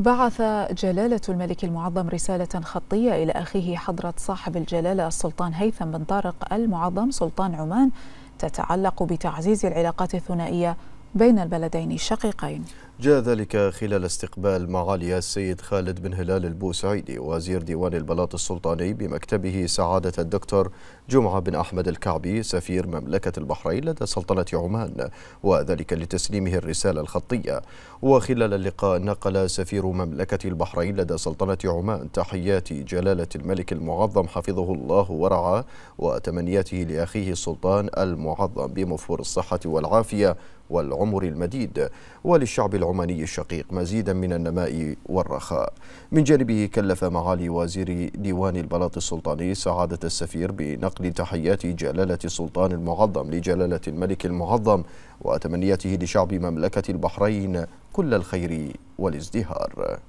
بعث جلالة الملك المعظم رسالة خطية إلى أخيه حضرة صاحب الجلالة السلطان هيثم بن طارق المعظم سلطان عمان تتعلق بتعزيز العلاقات الثنائية بين البلدين الشقيقين جاء ذلك خلال استقبال معالي السيد خالد بن هلال البوسعيدي وزير ديوان البلاط السلطاني بمكتبه سعادة الدكتور جمعة بن أحمد الكعبي سفير مملكة البحرين لدى سلطنة عمان وذلك لتسليمه الرسالة الخطية وخلال اللقاء نقل سفير مملكة البحرين لدى سلطنة عمان تحيات جلالة الملك المعظم حفظه الله ورعاه وتمنياته لأخيه السلطان المعظم بمفور الصحة والعافية والعمر المديد وللشعب العماني العماني الشقيق مزيدا من النماء والرخاء من جانبه كلف معالي وزير ديوان البلاط السلطاني سعادة السفير بنقل تحيات جلالة السلطان المعظم لجلالة الملك المعظم وتمنياته لشعب مملكة البحرين كل الخير والازدهار